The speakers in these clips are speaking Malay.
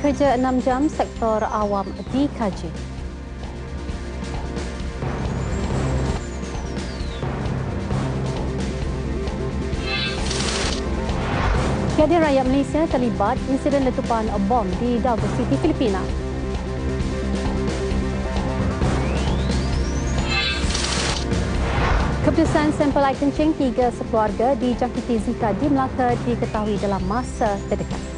kerja 6 jam sektor awam dikaji. Kadir rakyat Malaysia terlibat insiden letupan bom di Davao City, Filipina. Keputusan sampel air kencing tiga sekeluarga dijangkiti Zika di Melaka diketahui dalam masa terdekat.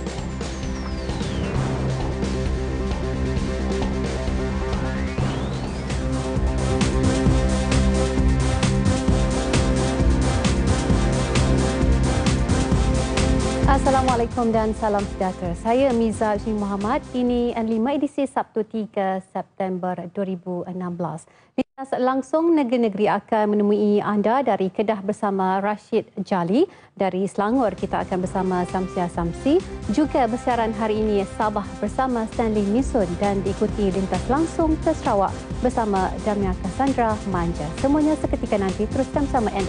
Assalamualaikum dan salam sejahtera. Saya Miza Azmi Muhammad. Ini 5 edisi Sabtu 3 September 2016. Dinas langsung negeri-negeri akan menemui anda dari Kedah bersama Rashid Jali. Dari Selangor kita akan bersama Samsia Samsi. Juga bersiaran hari ini Sabah bersama Stanley Misun dan diikuti lintas langsung ke Sarawak bersama Damia Cassandra Manja. Semuanya seketika nanti teruskan sama n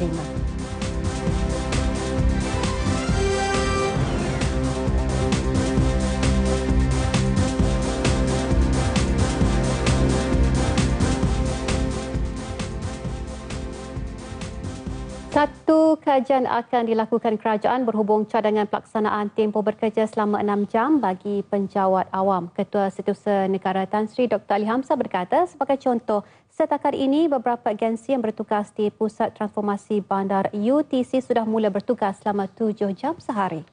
Satu kajian akan dilakukan kerajaan berhubung cadangan pelaksanaan tempo bekerja selama enam jam bagi penjawat awam. Ketua Setiausaha Negara Tan Sri Dr. Ali Hamzah berkata sebagai contoh, setakat ini beberapa agensi yang bertugas di Pusat Transformasi Bandar UTC sudah mula bertugas selama tujuh jam sehari.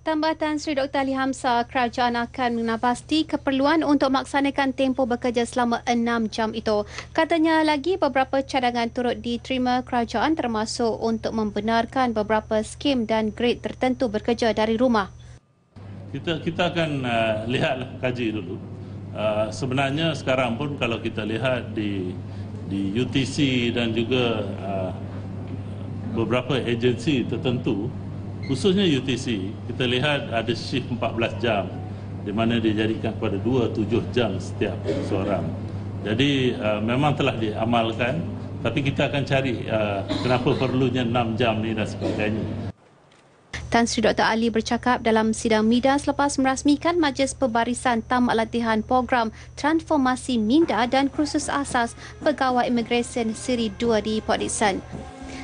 Tambatan Sri Dr. Ali Hamsa, kerajaan akan menapasti keperluan untuk melaksanakan tempoh bekerja selama enam jam itu. Katanya lagi beberapa cadangan turut diterima kerajaan termasuk untuk membenarkan beberapa skim dan grade tertentu bekerja dari rumah. Kita kita akan uh, lihat kaji dulu. Uh, sebenarnya sekarang pun kalau kita lihat di di UTC dan juga uh, beberapa agensi tertentu khususnya UTC kita lihat ada shift 14 jam di mana dijadikan pada 2-7 jam setiap seorang jadi uh, memang telah diamalkan tapi kita akan cari uh, kenapa perlunya 6 jam ni dan sebagainya Tan Sri Dr. Ali bercakap dalam sidang MIDA selepas merasmikan Majlis Pebarisan tam Latihan Program Transformasi Minda dan Kursus Asas Pegawai imigresen Siri 2 di Port Dickson.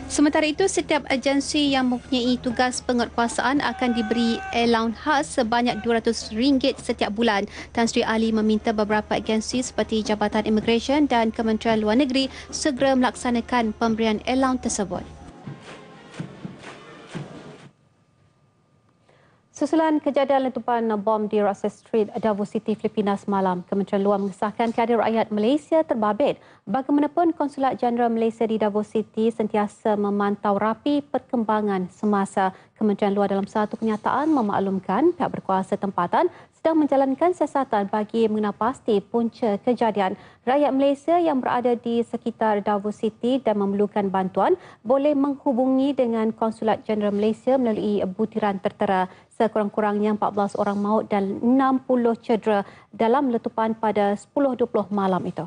Sementara itu, setiap agensi yang mempunyai tugas penguatkuasaan akan diberi allowance khas sebanyak RM200 setiap bulan. Tan Sri Ali meminta beberapa agensi seperti Jabatan Immigration dan Kementerian Luar Negeri segera melaksanakan pemberian allowance tersebut. Susulan kejadian letupan bom di Russell Street, Davao City, Filipina semalam, Kementerian Luar mengesahkan tiada rakyat Malaysia terbabit. Bagaimanapun, Konsulat Jeneral Malaysia di Davao City sentiasa memantau rapi perkembangan semasa Kementerian Luar dalam satu kenyataan memaklumkan pihak berkuasa tempatan sedang menjalankan siasatan bagi mengenal pasti punca kejadian. Rakyat Malaysia yang berada di sekitar Davos City dan memerlukan bantuan boleh menghubungi dengan Konsulat Jeneral Malaysia melalui butiran tertera sekurang-kurangnya 14 orang maut dan 60 cedera dalam letupan pada 10.20 malam itu.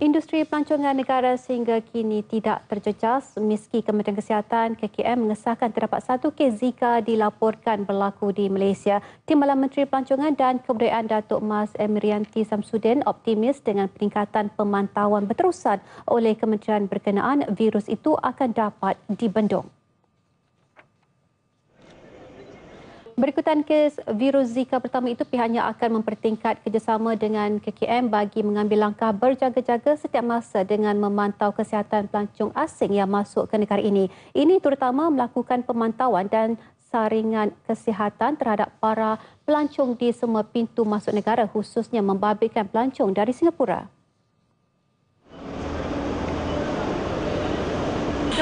Industri pelancongan negara sehingga kini tidak terjejas meski Kementerian Kesihatan KKM mengesahkan terdapat satu kes Zika dilaporkan berlaku di Malaysia. Timbalan Menteri Pelancongan dan Kebudayaan Datuk Mas Emrianti Samsudin optimis dengan peningkatan pemantauan berterusan oleh Kementerian Berkenaan virus itu akan dapat dibendung. Berikutan kes virus Zika pertama itu pihaknya akan mempertingkat kerjasama dengan KKM bagi mengambil langkah berjaga-jaga setiap masa dengan memantau kesihatan pelancong asing yang masuk ke negara ini. Ini terutama melakukan pemantauan dan saringan kesihatan terhadap para pelancong di semua pintu masuk negara khususnya membabitkan pelancong dari Singapura.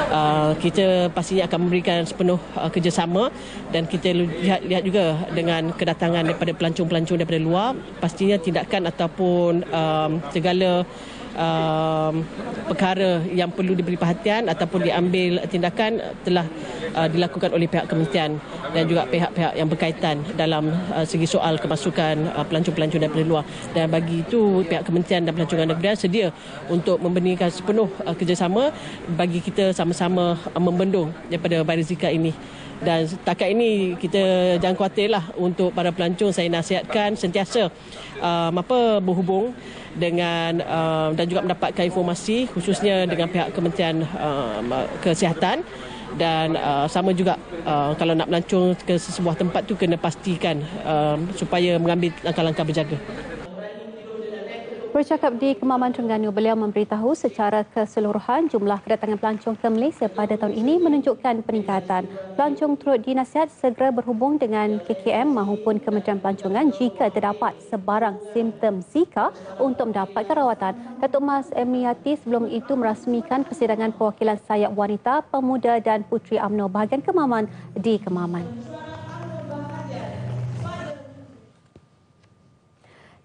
uh, kita pastinya akan memberikan sepenuh uh, kerjasama dan kita lihat lihat juga dengan kedatangan daripada pelancong-pelancong daripada luar pastinya tindakan ataupun um, segala um, perkara yang perlu diberi perhatian ataupun diambil tindakan telah uh, dilakukan oleh pihak kementerian dan juga pihak-pihak yang berkaitan dalam uh, segi soal kemasukan uh, pelancong-pelancong dari luar dan bagi itu pihak kementerian dan pelancongan negara sedia untuk membenarkan sepenuh kerjasama bagi kita sama-sama membendung daripada virus Zika ini dan setakat ini kita jangan khawatirlah untuk para pelancong saya nasihatkan sentiasa uh, apa berhubung dengan uh, dan juga mendapatkan informasi khususnya dengan pihak Kementerian uh, Kesihatan dan uh, sama juga uh, kalau nak melancong ke sebuah tempat tu kena pastikan uh, supaya mengambil langkah-langkah berjaga. Bercakap di Kemaman Terengganu, beliau memberitahu secara keseluruhan jumlah kedatangan pelancong ke Malaysia pada tahun ini menunjukkan peningkatan. Pelancong turut dinasihat segera berhubung dengan KKM maupun Kementerian Pelancongan jika terdapat sebarang simptom Zika untuk mendapatkan rawatan. Datuk Mas Emiati sebelum itu merasmikan persidangan perwakilan sayap wanita, pemuda dan putri UMNO bahagian Kemaman di Kemaman.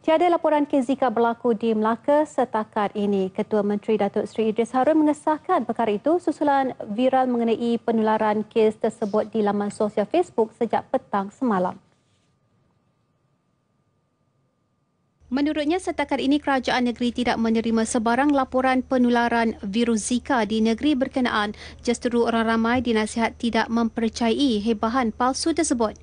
Tiada laporan kes Zika berlaku di Melaka setakat ini. Ketua Menteri Datuk Seri Idris Harun mengesahkan perkara itu susulan viral mengenai penularan kes tersebut di laman sosial Facebook sejak petang semalam. Menurutnya setakat ini kerajaan negeri tidak menerima sebarang laporan penularan virus Zika di negeri berkenaan. Justeru orang ramai dinasihat tidak mempercayai hebahan palsu tersebut.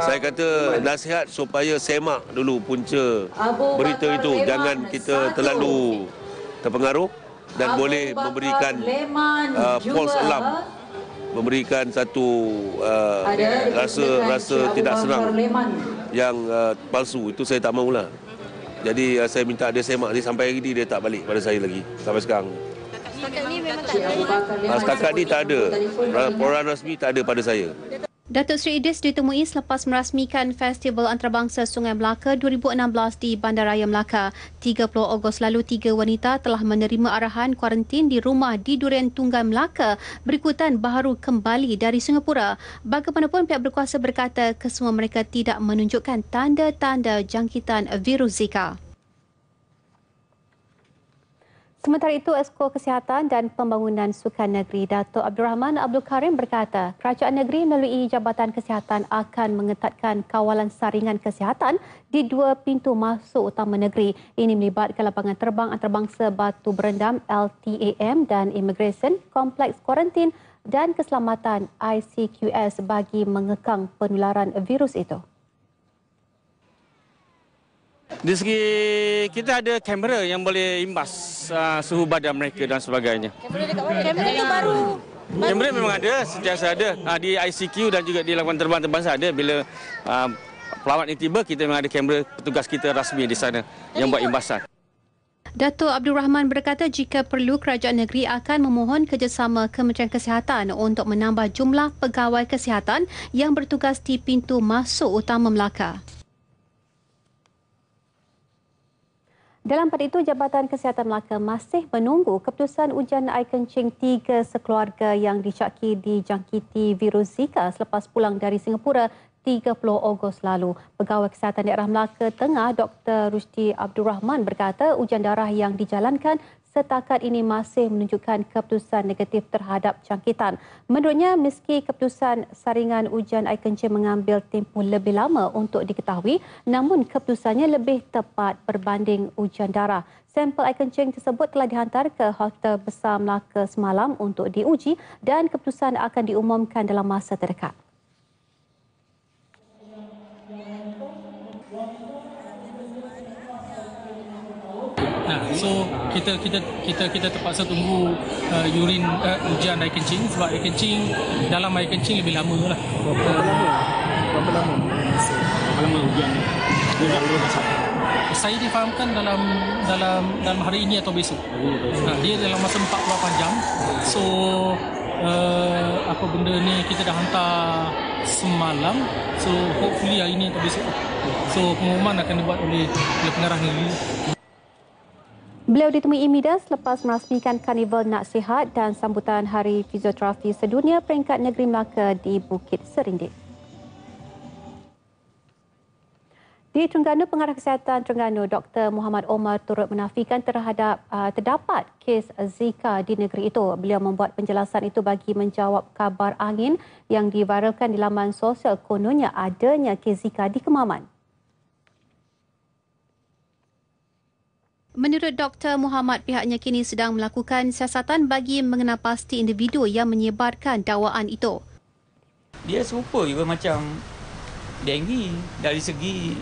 Saya kata nasihat supaya semak dulu punca berita itu. Jangan kita terlalu terpengaruh dan Abu boleh Bakar memberikan uh, false alarm. Ha? Memberikan satu rasa-rasa uh, tidak senang yang uh, palsu. Itu saya tak maulah. Jadi uh, saya minta dia semak ni sampai hari ini dia tak balik pada saya lagi. Sampai sekarang. Setakat ni memang tak ada. Ah, setakat ni tak ada. Ah, Orang rasmi tak ada pada saya. Datuk Seri Idris ditemui selepas merasmikan Festival Antarabangsa Sungai Melaka 2016 di Bandaraya Melaka. 30 Ogos lalu, tiga wanita telah menerima arahan kuarantin di rumah di Durian Tunggal Melaka berikutan baru kembali dari Singapura. Bagaimanapun pihak berkuasa berkata kesemua mereka tidak menunjukkan tanda-tanda jangkitan virus Zika. Sementara itu, Esko Kesihatan dan Pembangunan Sukan Negeri Datuk Abdul Rahman Abdul Karim berkata, Kerajaan Negeri melalui Jabatan Kesihatan akan mengetatkan kawalan saringan kesihatan di dua pintu masuk utama negeri. Ini melibatkan lapangan terbang antarabangsa Batu Berendam LTAM dan Immigration Kompleks Quarantine dan Keselamatan ICQS bagi mengekang penularan virus itu. Di segi kita ada kamera yang boleh imbas uh, suhu badan mereka dan sebagainya. Kamera dekat mana? Kamera baru. Kamera memang ada, sentiasa ada. Uh, di ICQ dan juga di lakukan terbang terbang ada bila uh, pelawat ini tiba kita memang ada kamera petugas kita rasmi di sana yang buat imbasan. Dato Abdul Rahman berkata jika perlu kerajaan negeri akan memohon kerjasama Kementerian Kesihatan untuk menambah jumlah pegawai kesihatan yang bertugas di pintu masuk utama Melaka. Dalam pada itu, Jabatan Kesihatan Melaka masih menunggu keputusan ujian air kencing tiga sekeluarga yang dicaki dijangkiti virus Zika selepas pulang dari Singapura 30 Ogos lalu. Pegawai Kesihatan Daerah Melaka Tengah Dr. Rusti Abdul Rahman berkata ujian darah yang dijalankan setakat ini masih menunjukkan keputusan negatif terhadap jangkitan. Menurutnya, meski keputusan saringan hujan air kencing mengambil tempoh lebih lama untuk diketahui, namun keputusannya lebih tepat berbanding hujan darah. Sampel air kencing tersebut telah dihantar ke Hospital Besar Melaka semalam untuk diuji dan keputusan akan diumumkan dalam masa terdekat. So kita kita kita kita terpaksa tunggu uh, urin uh, hujan air kencing sebab air kencing dalam air kencing lebih lama lah. Berapa lama? Berapa lama? Berapa lama hujan? Saya difahamkan dalam dalam dalam hari ini atau besok. Nah, ha, dia dalam masa 48 jam. So uh, apa benda ni kita dah hantar semalam. So hopefully hari ini atau besok. So pengumuman akan dibuat oleh oleh pengarah negeri. Beliau ditemui media selepas merasmikan Karnival Nak Sihat dan sambutan Hari Fizioterapi Sedunia Peringkat Negeri Melaka di Bukit Serindik. Di Terengganu, Pengarah Kesihatan Terengganu, Dr. Muhammad Omar turut menafikan terhadap uh, terdapat kes Zika di negeri itu. Beliau membuat penjelasan itu bagi menjawab kabar angin yang diviralkan di laman sosial kononnya adanya kes Zika di Kemaman. Menurut Dr. Muhammad, pihaknya kini sedang melakukan siasatan bagi mengenal pasti individu yang menyebarkan dakwaan itu. Dia serupa juga macam dengue dari segi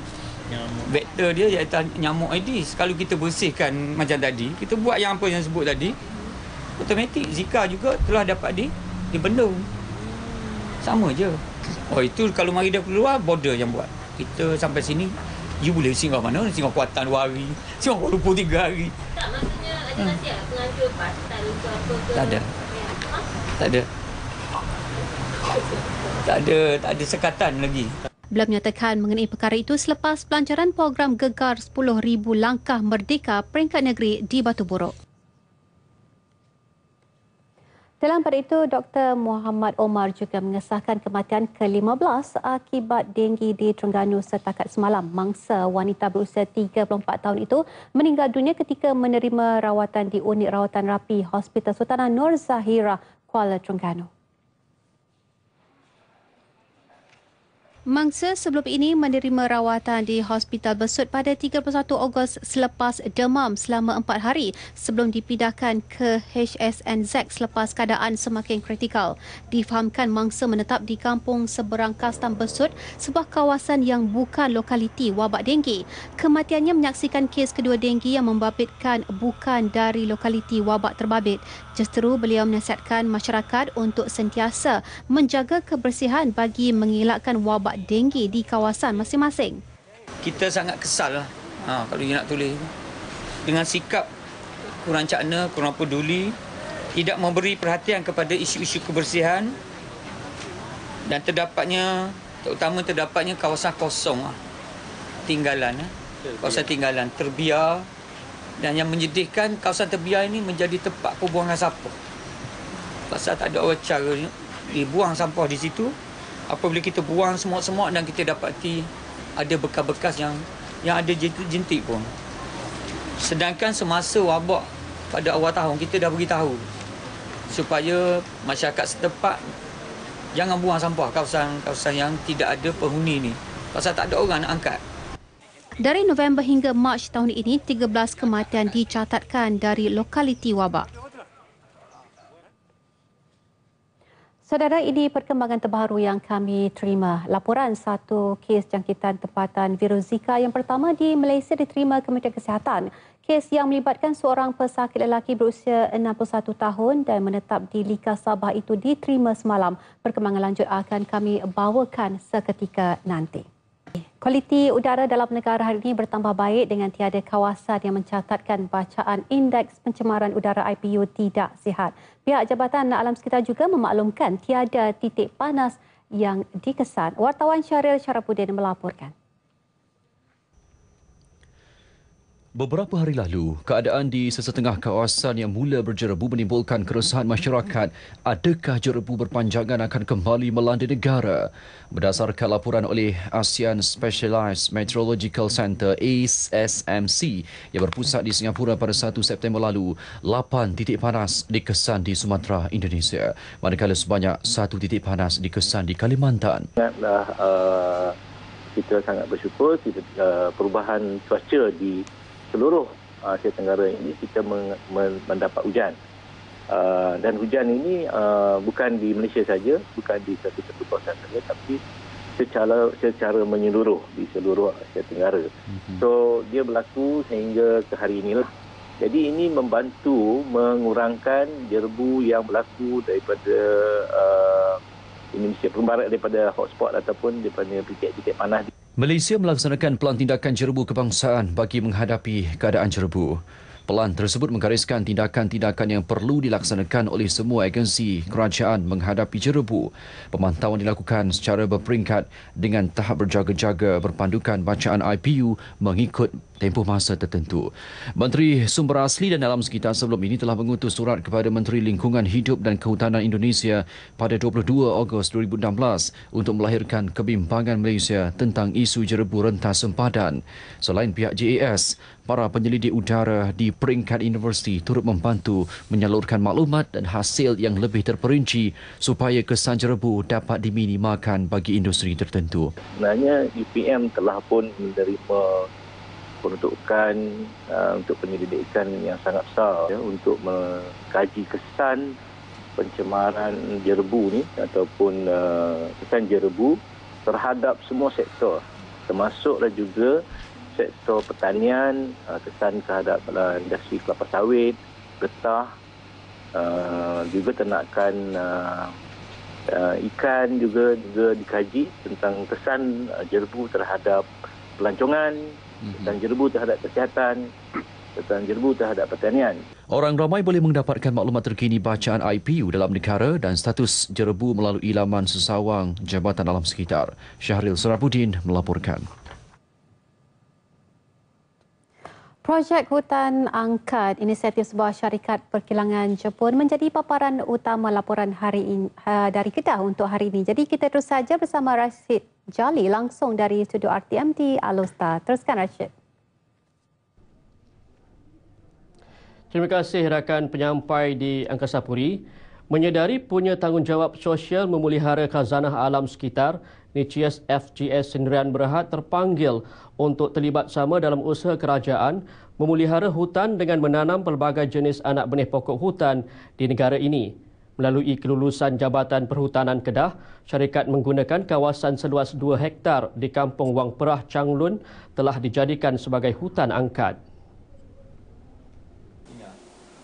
nyamuk. vektor dia iaitu nyamuk Aedes. Kalau kita bersihkan macam tadi, kita buat yang apa yang sebut tadi, otomatik Zika juga telah dapat di dibendung. Sama je. Oh itu kalau mari dia keluar border yang buat. Kita sampai sini You boleh singgah mana? Singgah Kuantan tan wari, Singgah Kuala Lumpur tiga hari. Tak, maksudnya hmm. Lah. ada hmm. nasihat pengajar pasal apa ke? Tak ada. Ya. Tak ada. tak ada. Tak ada sekatan lagi. Beliau menyatakan mengenai perkara itu selepas pelancaran program gegar 10,000 langkah merdeka peringkat negeri di Batu Buruk. Dalam pada itu, Dr. Muhammad Omar juga mengesahkan kematian ke-15 akibat denggi di Terengganu setakat semalam. Mangsa wanita berusia 34 tahun itu meninggal dunia ketika menerima rawatan di unit rawatan rapi Hospital Sultanah Nur Zahira, Kuala Terengganu. Mangsa sebelum ini menerima rawatan di Hospital Besut pada 31 Ogos selepas demam selama 4 hari sebelum dipindahkan ke HSNZ selepas keadaan semakin kritikal. Difahamkan mangsa menetap di kampung seberang Kastam Besut, sebuah kawasan yang bukan lokaliti wabak denggi. Kematiannya menyaksikan kes kedua denggi yang membabitkan bukan dari lokaliti wabak terbabit. Justeru beliau menasihatkan masyarakat untuk sentiasa menjaga kebersihan bagi mengelakkan wabak denggi di kawasan masing-masing. Kita sangat kesal lah. ha, kalau you nak tulis. Dengan sikap kurang cakna, kurang peduli, tidak memberi perhatian kepada isu-isu kebersihan dan terdapatnya terutama terdapatnya kawasan kosong lah. tinggalan eh. kawasan tinggalan terbiar dan yang menyedihkan kawasan terbiar ini menjadi tempat pembuangan sampah. Pasal tak ada orang cara dibuang sampah di situ. Apabila kita buang semua-semua dan kita dapati ada bekas-bekas yang yang ada jentik-jentik pun. Sedangkan semasa wabak pada awal tahun kita dah beritahu supaya masyarakat setempat jangan buang sampah kawasan-kawasan yang tidak ada penghuni ni. Pasal tak ada orang nak angkat. Dari November hingga Mac tahun ini, 13 kematian dicatatkan dari lokaliti wabak. Saudara, ini perkembangan terbaru yang kami terima. Laporan satu kes jangkitan tempatan virus Zika yang pertama di Malaysia diterima Kementerian Kesihatan. Kes yang melibatkan seorang pesakit lelaki berusia 61 tahun dan menetap di Lika Sabah itu diterima semalam. Perkembangan lanjut akan kami bawakan seketika nanti. Kualiti udara dalam negara hari ini bertambah baik dengan tiada kawasan yang mencatatkan bacaan indeks pencemaran udara IPU tidak sihat. Pihak Jabatan Alam Sekitar juga memaklumkan tiada titik panas yang dikesan. Wartawan Syaril Syarapudin melaporkan. Beberapa hari lalu, keadaan di sesetengah kawasan yang mula berjerebu menimbulkan keresahan masyarakat adakah jerebu berpanjangan akan kembali melanda negara. Berdasarkan laporan oleh ASEAN Specialized Meteorological Center ASSMC yang berpusat di Singapura pada 1 September lalu, 8 titik panas dikesan di Sumatera, Indonesia. Manakala sebanyak 1 titik panas dikesan di Kalimantan. Sangatlah uh, kita sangat bersyukur eh, perubahan cuaca di seluruh uh, Asia Tenggara ini kita mendapat hujan. Uh, dan hujan ini uh, bukan di Malaysia saja, bukan di satu-satu kawasan saja tapi secara secara menyeluruh di seluruh Asia Tenggara. Mm-hmm. So dia berlaku sehingga ke hari ini lah. Jadi ini membantu mengurangkan jerbu yang berlaku daripada uh, Indonesia Pembarat daripada hotspot ataupun daripada titik-titik panas Malaysia melaksanakan pelan tindakan jerbu kebangsaan bagi menghadapi keadaan jerbu. Pelan tersebut menggariskan tindakan-tindakan yang perlu dilaksanakan oleh semua agensi kerajaan menghadapi jerebu. Pemantauan dilakukan secara berperingkat dengan tahap berjaga-jaga berpandukan bacaan IPU mengikut tempoh masa tertentu. Menteri Sumber Asli dan Alam Sekitar sebelum ini telah mengutus surat kepada Menteri Lingkungan Hidup dan Kehutanan Indonesia pada 22 Ogos 2016 untuk melahirkan kebimbangan Malaysia tentang isu jerebu rentas sempadan. Selain pihak JAS, para penyelidik udara di peringkat universiti turut membantu menyalurkan maklumat dan hasil yang lebih terperinci supaya kesan jerebu dapat diminimalkan bagi industri tertentu. Sebenarnya UPM e telah pun menerima peruntukan uh, untuk penyelidikan yang sangat besar ya, untuk mengkaji kesan pencemaran jerbu ni ataupun uh, kesan jerbu terhadap semua sektor termasuklah juga sektor pertanian uh, kesan terhadap uh, industri kelapa sawit getah uh, juga ternakan uh, uh, ikan juga juga dikaji tentang kesan uh, jerbu terhadap pelancongan tentang mhm. jerbu terhadap kesihatan, tentang jerbu terhadap pertanian. Orang ramai boleh mendapatkan maklumat terkini bacaan IPU dalam negara dan status jerbu melalui laman sesawang Jabatan Alam Sekitar. Syahril Serapudin melaporkan. Projek Hutan Angkat, inisiatif sebuah syarikat perkilangan Jepun menjadi paparan utama laporan hari ini, ha, dari kita untuk hari ini. Jadi kita terus saja bersama Rashid Jali langsung dari studio RTMT Alostar. Teruskan Rashid. Terima kasih rakan penyampai di Angkasa Puri. Menyedari punya tanggungjawab sosial memelihara kazanah alam sekitar, Nicias FGS Sendirian Berhad terpanggil untuk terlibat sama dalam usaha kerajaan memelihara hutan dengan menanam pelbagai jenis anak benih pokok hutan di negara ini. Melalui kelulusan Jabatan Perhutanan Kedah, syarikat menggunakan kawasan seluas 2 hektar di Kampung Wang Perah, Changlun telah dijadikan sebagai hutan angkat.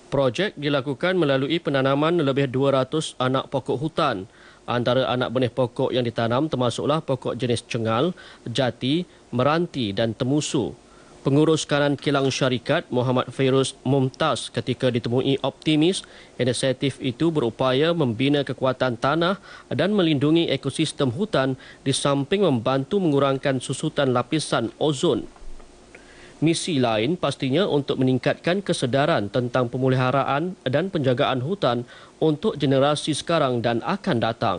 Projek dilakukan melalui penanaman lebih 200 anak pokok hutan. Antara anak benih pokok yang ditanam termasuklah pokok jenis cengal, jati, meranti dan temusu. Pengurus kanan kilang syarikat Muhammad Fairuz Mumtaz ketika ditemui optimis, inisiatif itu berupaya membina kekuatan tanah dan melindungi ekosistem hutan di samping membantu mengurangkan susutan lapisan ozon misi lain pastinya untuk meningkatkan kesedaran tentang pemuliharaan dan penjagaan hutan untuk generasi sekarang dan akan datang.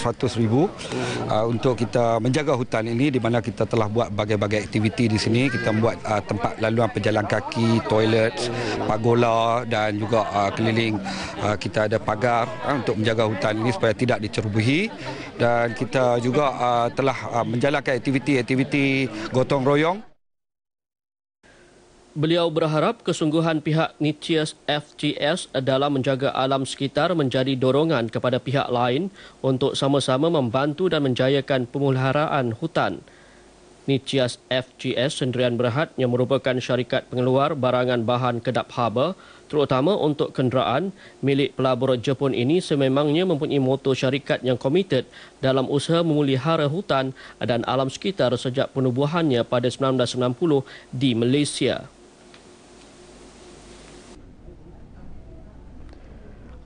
100 ribu uh, untuk kita menjaga hutan ini di mana kita telah buat bagai-bagai aktiviti di sini. Kita buat uh, tempat laluan pejalan kaki, toilet, pagola dan juga uh, keliling uh, kita ada pagar uh, untuk menjaga hutan ini supaya tidak dicerubuhi. Dan kita juga uh, telah uh, menjalankan aktiviti-aktiviti gotong royong beliau berharap kesungguhan pihak Nietzsche's FGS dalam menjaga alam sekitar menjadi dorongan kepada pihak lain untuk sama-sama membantu dan menjayakan pemuliharaan hutan. Nietzsche's FGS Sendirian Berhad yang merupakan syarikat pengeluar barangan bahan kedap haba terutama untuk kenderaan milik pelabur Jepun ini sememangnya mempunyai motor syarikat yang komited dalam usaha memulihara hutan dan alam sekitar sejak penubuhannya pada 1990 di Malaysia.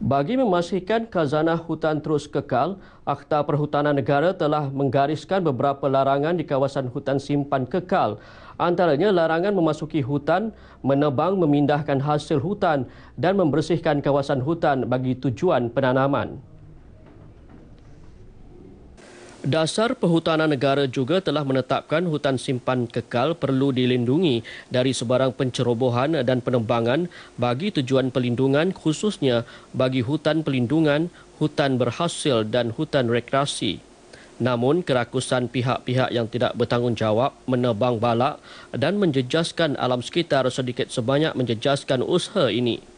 Bagi memastikan kazanah hutan terus kekal, Akta Perhutanan Negara telah menggariskan beberapa larangan di kawasan hutan simpan kekal. Antaranya larangan memasuki hutan, menebang, memindahkan hasil hutan dan membersihkan kawasan hutan bagi tujuan penanaman. Dasar Perhutanan Negara juga telah menetapkan hutan simpan kekal perlu dilindungi dari sebarang pencerobohan dan penembangan bagi tujuan pelindungan khususnya bagi hutan pelindungan, hutan berhasil dan hutan rekreasi. Namun kerakusan pihak-pihak yang tidak bertanggungjawab menebang balak dan menjejaskan alam sekitar sedikit sebanyak menjejaskan usaha ini.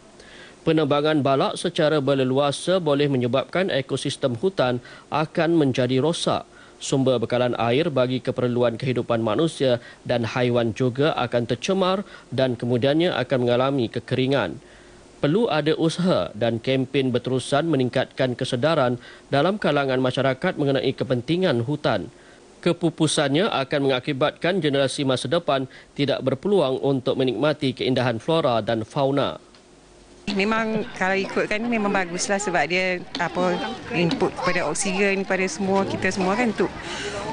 Penebangan balak secara berleluasa boleh menyebabkan ekosistem hutan akan menjadi rosak. Sumber bekalan air bagi keperluan kehidupan manusia dan haiwan juga akan tercemar dan kemudiannya akan mengalami kekeringan. Perlu ada usaha dan kempen berterusan meningkatkan kesedaran dalam kalangan masyarakat mengenai kepentingan hutan. Kepupusannya akan mengakibatkan generasi masa depan tidak berpeluang untuk menikmati keindahan flora dan fauna. Memang kalau ikutkan ni memang baguslah sebab dia apa input kepada oksigen kepada semua kita semua kan untuk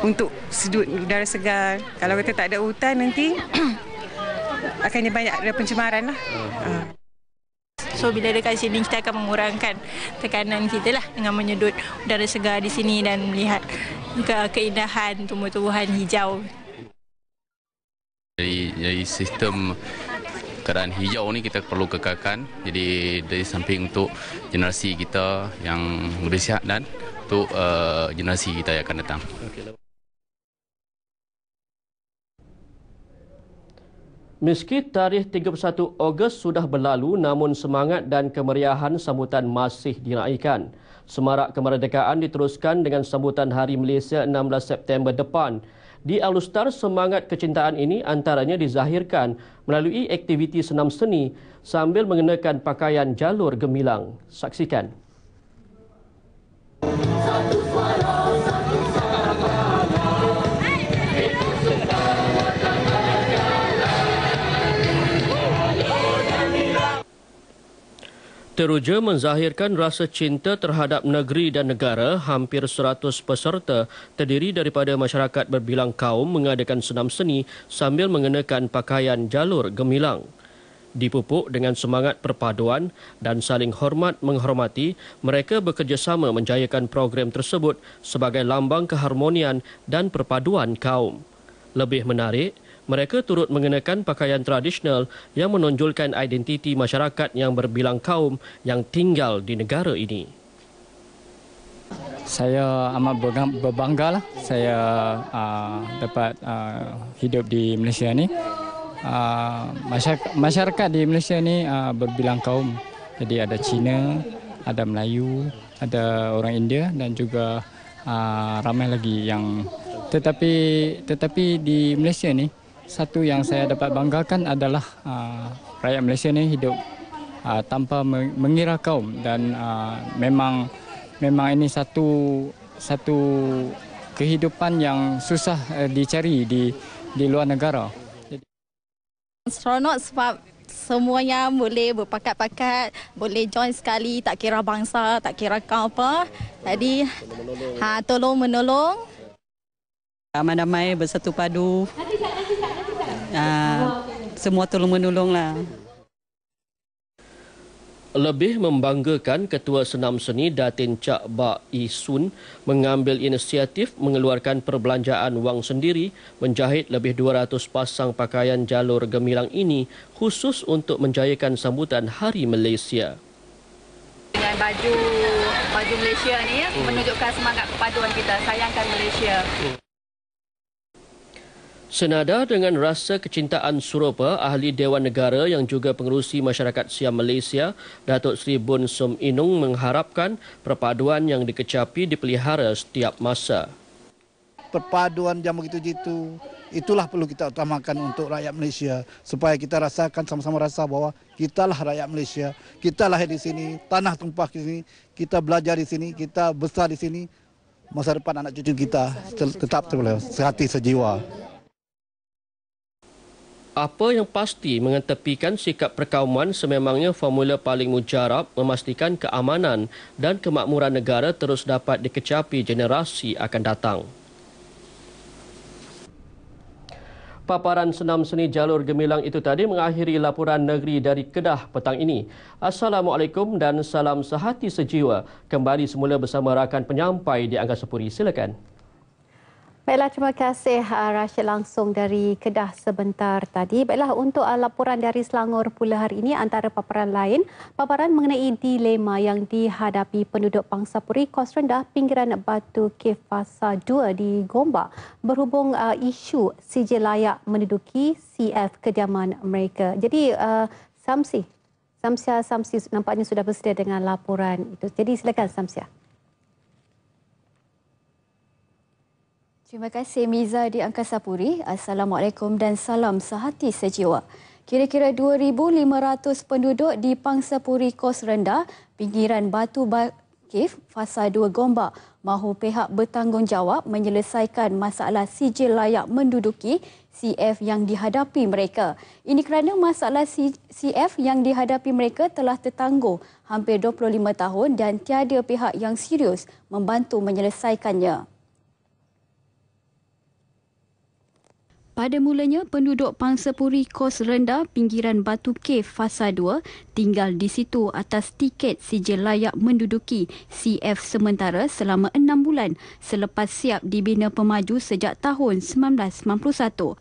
untuk sedut udara segar. Kalau kita tak ada hutan nanti akan banyak ada pencemaran lah. Hmm. Ah. So bila dekat sini kita akan mengurangkan tekanan kita lah dengan menyedut udara segar di sini dan melihat ke keindahan tumbuh-tumbuhan hijau. Jadi sistem keadaan hijau ni kita perlu kekalkan jadi dari samping untuk generasi kita yang lebih sihat dan untuk uh, generasi kita yang akan datang. Meski tarikh 31 Ogos sudah berlalu namun semangat dan kemeriahan sambutan masih diraihkan. Semarak kemerdekaan diteruskan dengan sambutan Hari Malaysia 16 September depan di Alustar, semangat kecintaan ini antaranya dizahirkan melalui aktiviti senam seni sambil mengenakan pakaian jalur gemilang. Saksikan. Satu suara, satu... Teruja menzahirkan rasa cinta terhadap negeri dan negara hampir 100 peserta terdiri daripada masyarakat berbilang kaum mengadakan senam seni sambil mengenakan pakaian jalur gemilang. Dipupuk dengan semangat perpaduan dan saling hormat menghormati, mereka bekerjasama menjayakan program tersebut sebagai lambang keharmonian dan perpaduan kaum. Lebih menarik, mereka turut mengenakan pakaian tradisional yang menonjolkan identiti masyarakat yang berbilang kaum yang tinggal di negara ini. Saya amat berbangga lah. saya uh, dapat uh, hidup di Malaysia ini. Uh, ah, masyarakat, masyarakat di Malaysia ini uh, berbilang kaum. Jadi ada Cina, ada Melayu, ada orang India dan juga uh, ramai lagi yang tetapi tetapi di Malaysia ni satu yang saya dapat banggakan adalah uh, rakyat Malaysia ni hidup uh, tanpa mengira kaum dan uh, memang memang ini satu satu kehidupan yang susah uh, dicari di di luar negara. Seronok sebab semuanya boleh berpakat-pakat, boleh join sekali tak kira bangsa, tak kira kau apa. Jadi ha tolong menolong. Ramai-ramai bersatu padu. Ah, semua tolong menolonglah. Lebih membanggakan Ketua Senam Seni Datin Cak Ba Isun mengambil inisiatif mengeluarkan perbelanjaan wang sendiri menjahit lebih 200 pasang pakaian jalur gemilang ini khusus untuk menjayakan sambutan Hari Malaysia. Dengan baju baju Malaysia ni hmm. menunjukkan semangat kepaduan kita, sayangkan Malaysia. Senada dengan rasa kecintaan serupa, ahli Dewan Negara yang juga pengerusi masyarakat Siam Malaysia, Datuk Seri Bun Sum Inung mengharapkan perpaduan yang dikecapi dipelihara setiap masa. Perpaduan yang begitu jitu, itulah perlu kita utamakan untuk rakyat Malaysia supaya kita rasakan sama-sama rasa bahawa lah rakyat Malaysia, kita lahir di sini, tanah tumpah di sini, kita belajar di sini, kita besar di sini, masa depan anak cucu kita tetap terpelihara, sehati sejiwa apa yang pasti mengetepikan sikap perkauman sememangnya formula paling mujarab memastikan keamanan dan kemakmuran negara terus dapat dikecapi generasi akan datang. Paparan senam seni jalur gemilang itu tadi mengakhiri laporan negeri dari Kedah petang ini. Assalamualaikum dan salam sehati sejiwa. Kembali semula bersama rakan penyampai di Angkasa Puri. Silakan. Baiklah, terima kasih uh, Rashid langsung dari Kedah sebentar tadi. Baiklah, untuk ah, laporan dari Selangor pula hari ini antara paparan lain, paparan mengenai dilema yang dihadapi penduduk Pangsapuri kos rendah pinggiran Batu Kefasa 2 di Gombak berhubung uh, isu sijil layak menduduki CF kediaman mereka. Jadi, uh, Samsi, Samsia Samsi nampaknya sudah bersedia dengan laporan itu. Jadi, silakan Samsia. Terima kasih Miza di Angkasa Puri. Assalamualaikum dan salam sehati sejiwa. Kira-kira 2,500 penduduk di Pangsa Puri Kos Rendah, pinggiran Batu Bakif, Fasa 2 Gombak, mahu pihak bertanggungjawab menyelesaikan masalah sijil layak menduduki CF yang dihadapi mereka. Ini kerana masalah CF yang dihadapi mereka telah tertangguh hampir 25 tahun dan tiada pihak yang serius membantu menyelesaikannya. pada mulanya penduduk Pangsapuri Kos Rendah pinggiran Batu K Fasa 2 tinggal di situ atas tiket sijil layak menduduki CF sementara selama enam bulan selepas siap dibina pemaju sejak tahun 1991.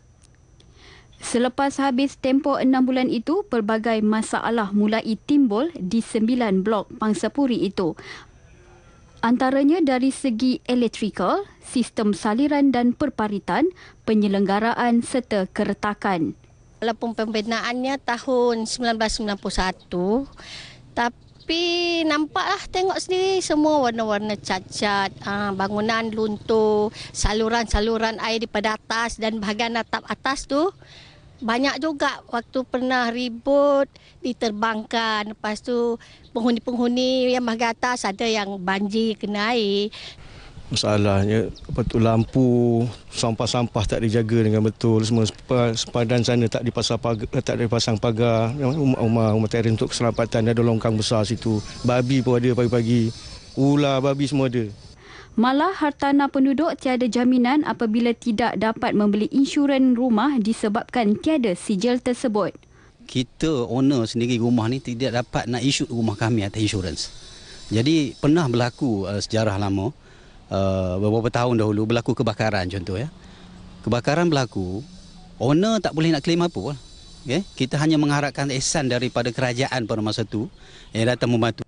Selepas habis tempoh enam bulan itu, pelbagai masalah mulai timbul di sembilan blok pangsapuri itu antaranya dari segi elektrikal, sistem saliran dan perparitan, penyelenggaraan serta keretakan. Walaupun pembinaannya tahun 1991, tapi nampaklah tengok sendiri semua warna-warna cacat, ah, bangunan luntur, saluran-saluran air daripada atas dan bahagian atap atas tu banyak juga waktu pernah ribut diterbangkan lepas tu penghuni-penghuni yang mahga atas ada yang banjir kena air. Masalahnya betul lampu, sampah-sampah tak dijaga dengan betul. Semua sepadan sana tak dipasang pagar. Eh, tak dipasang pagar. Rumah, rumah, rumah terim untuk keselamatan ada longkang besar situ. Babi pun ada pagi-pagi. Ular, babi semua ada. Malah hartana penduduk tiada jaminan apabila tidak dapat membeli insurans rumah disebabkan tiada sijil tersebut kita owner sendiri rumah ni tidak dapat nak isu rumah kami atas insurans. Jadi pernah berlaku uh, sejarah lama uh, beberapa tahun dahulu berlaku kebakaran contoh ya. Kebakaran berlaku, owner tak boleh nak claim apa. Okay? Ya. Eh, kita hanya mengharapkan ihsan daripada kerajaan pada masa itu yang datang membantu.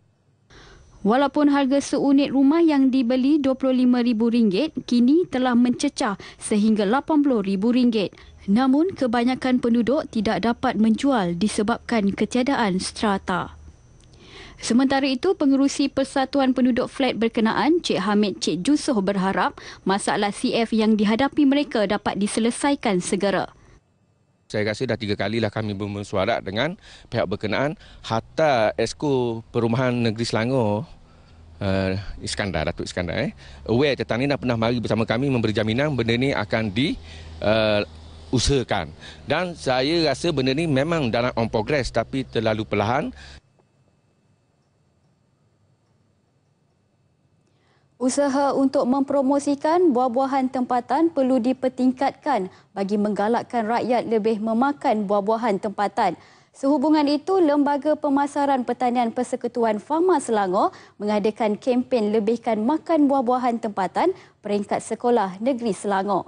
Walaupun harga seunit rumah yang dibeli RM25,000 kini telah mencecah sehingga RM80,000. Namun kebanyakan penduduk tidak dapat menjual disebabkan ketiadaan strata. Sementara itu, pengurusi Persatuan Penduduk Flat berkenaan, Cik Hamid Cik Jusoh berharap masalah CF yang dihadapi mereka dapat diselesaikan segera. Saya rasa dah tiga kali lah kami bersuara dengan pihak berkenaan Hatta Esko Perumahan Negeri Selangor Uh, Iskandar, Datuk Iskandar. Eh. Aware tentang ini dah pernah mari bersama kami memberi jaminan benda ini akan di uh, usahakan. Dan saya rasa benda ni memang dalam on progress tapi terlalu perlahan. Usaha untuk mempromosikan buah-buahan tempatan perlu dipertingkatkan bagi menggalakkan rakyat lebih memakan buah-buahan tempatan. Sehubungan itu, Lembaga Pemasaran Pertanian Persekutuan Farmer Selangor mengadakan kempen lebihkan makan buah-buahan tempatan peringkat sekolah negeri Selangor.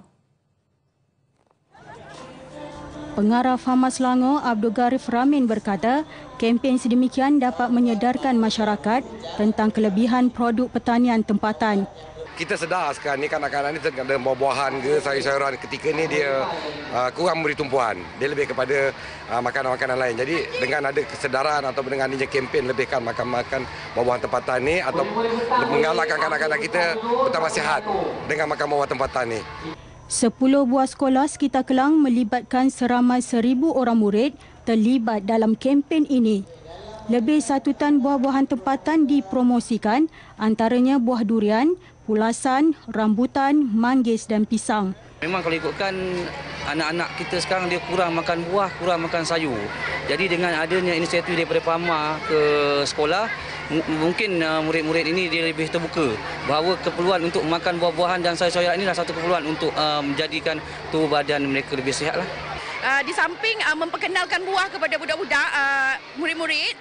Pengarah Fama Selangor Abdul Garif Ramin berkata, kempen sedemikian dapat menyedarkan masyarakat tentang kelebihan produk pertanian tempatan. Kita sedar sekarang ni kanak-kanak ni ada buah-buahan ke sayur-sayuran ketika ni dia uh, kurang memberi tumpuan. Dia lebih kepada uh, makanan-makanan lain. Jadi dengan ada kesedaran atau dengan adanya kempen lebihkan makan-makan buah-buahan tempatan ni atau mengalahkan kanak-kanak kita bertambah sihat dengan makan buah-buahan tempatan ni. Sepuluh buah sekolah sekitar Kelang melibatkan seramai seribu orang murid terlibat dalam kempen ini. Lebih satu tan buah-buahan tempatan dipromosikan antaranya buah durian, ulasan, rambutan, manggis dan pisang. Memang kalau ikutkan anak-anak kita sekarang dia kurang makan buah, kurang makan sayur. Jadi dengan adanya inisiatif daripada Pama ke sekolah, mungkin uh, murid-murid ini dia lebih terbuka bahawa keperluan untuk makan buah-buahan dan sayur-sayuran ini adalah satu keperluan untuk uh, menjadikan tubuh badan mereka lebih sihatlah. Uh, di samping memperkenalkan buah kepada budak-budak murid-murid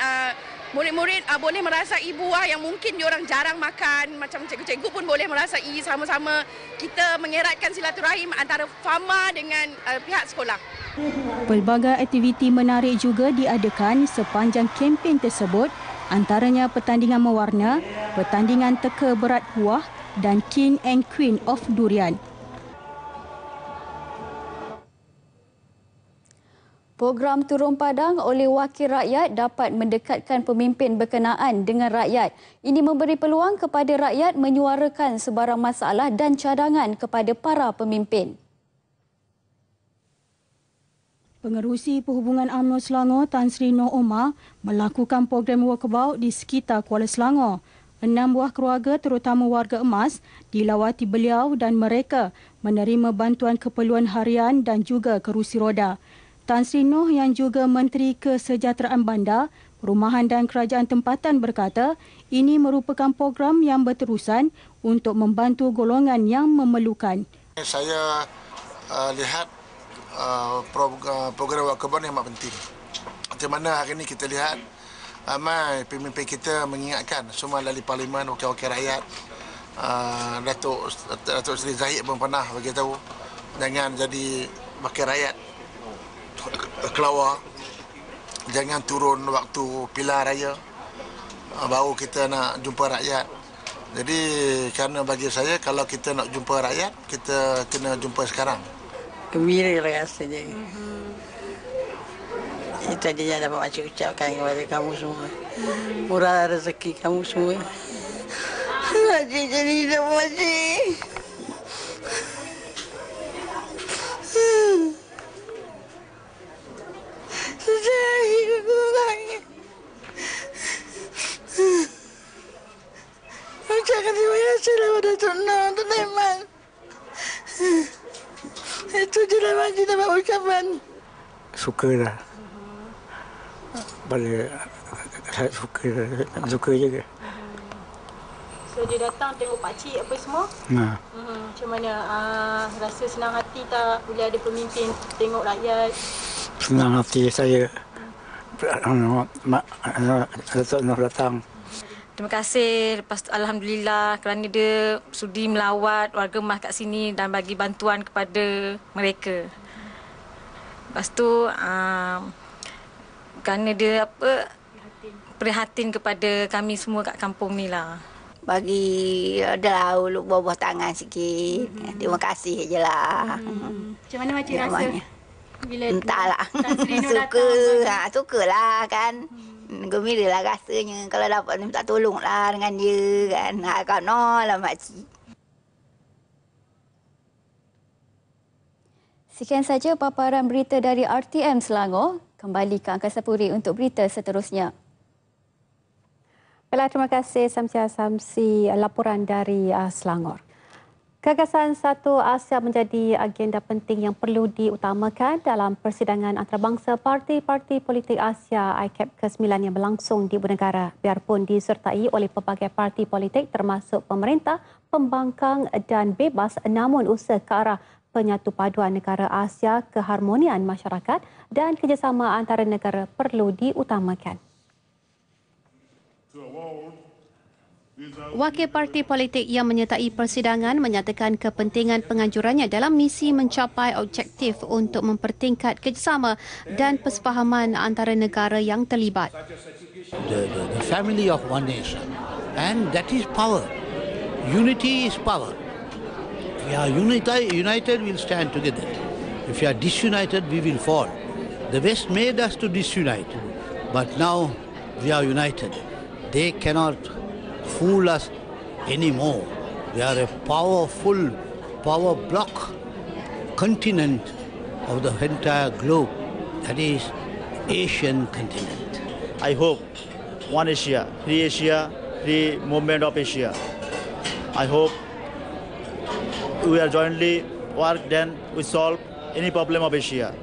murid-murid uh, boleh merasa ibu uh, yang mungkin diorang jarang makan macam cikgu-cikgu pun boleh merasa i sama-sama kita mengeratkan silaturahim antara fama dengan uh, pihak sekolah. Pelbagai aktiviti menarik juga diadakan sepanjang kempen tersebut antaranya pertandingan mewarna, pertandingan teka berat huah dan King and Queen of Durian. Program Turun Padang oleh wakil rakyat dapat mendekatkan pemimpin berkenaan dengan rakyat. Ini memberi peluang kepada rakyat menyuarakan sebarang masalah dan cadangan kepada para pemimpin. Pengerusi Perhubungan UMNO Selangor Tan Sri Noh Omar melakukan program walkabout di sekitar Kuala Selangor. Enam buah keluarga terutama warga emas dilawati beliau dan mereka menerima bantuan keperluan harian dan juga kerusi roda. Tan Sri Noh yang juga Menteri Kesejahteraan Bandar, Perumahan dan Kerajaan Tempatan berkata, ini merupakan program yang berterusan untuk membantu golongan yang memerlukan. Saya uh, lihat uh, program, program Wakaban yang amat penting. Di mana hari ini kita lihat ramai pemimpin kita mengingatkan semua dari parlimen, wakil-wakil rakyat, uh, Datuk, Datuk Seri Zahid pun pernah beritahu dengan jadi wakil rakyat Kelawar jangan turun waktu pilar raya ah, baru kita nak jumpa rakyat jadi kerana bagi saya kalau kita nak jumpa rakyat kita kena jumpa sekarang gembira lah rasanya mm -hmm. itu saja yang dapat macam ucapkan kepada kamu semua murah rezeki kamu semua Makcik jadi hidup makcik. 是这一个概念。我这个地方也是我的村了，都得卖。Itu je lah macam tak buat ucapan. Suka lah. Bila saya suka, nak suka je ke. So dia datang tengok pakcik apa semua. Nah. Hmm, macam mana uh, rasa senang hati tak bila ada pemimpin tengok rakyat senang hati saya Datuk datang. Terima kasih. Lepas tu, Alhamdulillah kerana dia sudi melawat warga rumah kat sini dan bagi bantuan kepada mereka. Lepas tu, um, kerana dia apa, prihatin kepada kami semua kat kampung ni lah. Bagi adalah uluk buah-buah tangan sikit. Mm-hmm. Terima kasih je lah. Mm-hmm. Macam mana makcik rasa? Banyak bila entahlah hmm, suka kan? ha sukalah kan hmm. hmm gembira lah rasanya kalau dapat minta tolong lah dengan dia kan ha kan lah makcik Sekian saja paparan berita dari RTM Selangor. Kembali ke Angkasa Puri untuk berita seterusnya. Baiklah, terima kasih samsia Samsi laporan dari ah, Selangor. Gagasan satu Asia menjadi agenda penting yang perlu diutamakan dalam persidangan antarabangsa parti-parti politik Asia ICAP ke-9 yang berlangsung di Bunegara. Biarpun disertai oleh pelbagai parti politik termasuk pemerintah, pembangkang dan bebas namun usaha ke arah penyatu paduan negara Asia, keharmonian masyarakat dan kerjasama antara negara perlu diutamakan. To the Wakil parti politik yang menyertai persidangan menyatakan kepentingan penganjurannya dalam misi mencapai objektif untuk mempertingkat kerjasama dan persefahaman antara negara yang terlibat. The, the, the family of one nation and that is power. Unity is power. If we are united, united will stand together. If we are disunited, we will fall. The West made us to disunite, but now we are united. They cannot fool us anymore. They are a powerful power block continent of the entire globe, that is Asian continent. I hope one Asia, three Asia, three movement of Asia. I hope we are jointly work then we solve any problem of Asia.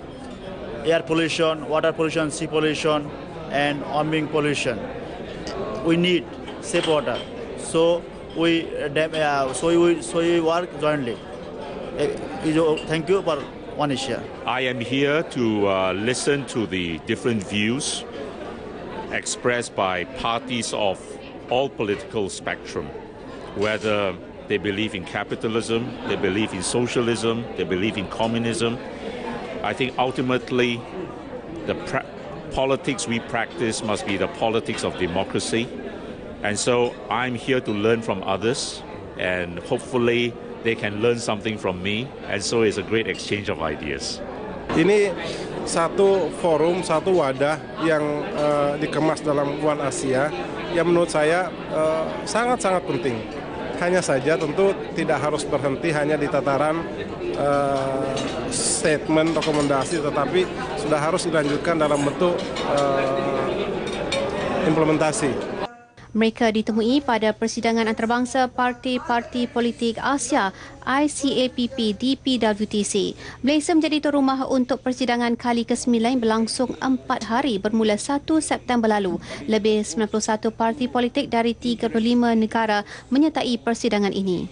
Air pollution, water pollution, sea pollution and oming pollution. We need safe water. So we uh, uh, so we so we work jointly. Uh, uh, thank you for one I am here to uh, listen to the different views expressed by parties of all political spectrum, whether they believe in capitalism, they believe in socialism, they believe in communism. I think ultimately the politics we practice must be the politics of democracy And so I'm here to learn from others, and hopefully they can learn something from me. And so it's a great exchange of ideas. Ini satu forum, satu wadah yang uh, dikemas dalam One Asia yang menurut saya eh, sangat-sangat uh, penting. Hanya saja tentu tidak harus berhenti hanya di tataran uh, statement rekomendasi, tetapi sudah harus dilanjutkan dalam bentuk uh, implementasi. Mereka ditemui pada persidangan antarabangsa Parti-Parti Politik Asia ICAPP di PWTC. Malaysia menjadi tuan rumah untuk persidangan kali ke-9 berlangsung 4 hari bermula 1 September lalu. Lebih 91 parti politik dari 35 negara menyertai persidangan ini.